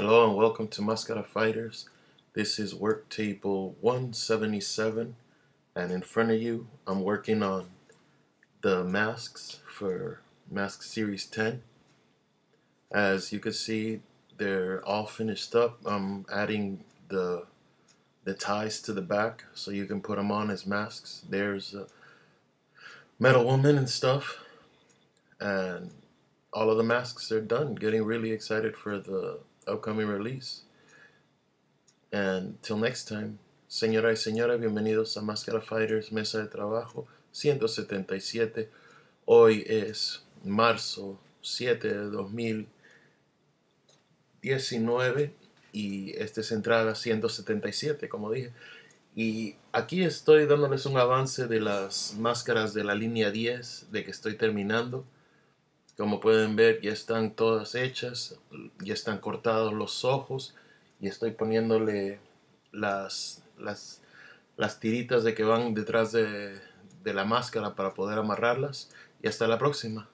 Hello and welcome to Mascara Fighters. This is work table 177 and in front of you I'm working on the masks for mask series 10. As you can see they're all finished up. I'm adding the the ties to the back so you can put them on as masks. There's Metal Woman and stuff and all of the masks are done. Getting really excited for the upcoming release. And till next time, señoras y señores, bienvenidos a Máscara Fighters Mesa de Trabajo 177. Hoy es marzo 7 de 2019 y esta es entrada 177, como dije. Y aquí estoy dándoles un avance de las máscaras de la línea 10, de que estoy terminando. Como pueden ver, ya están todas hechas, ya están cortados los ojos y estoy poniéndole las, las, tiritas de que van detrás de la máscara para poder amarrarlas. Y hasta la próxima.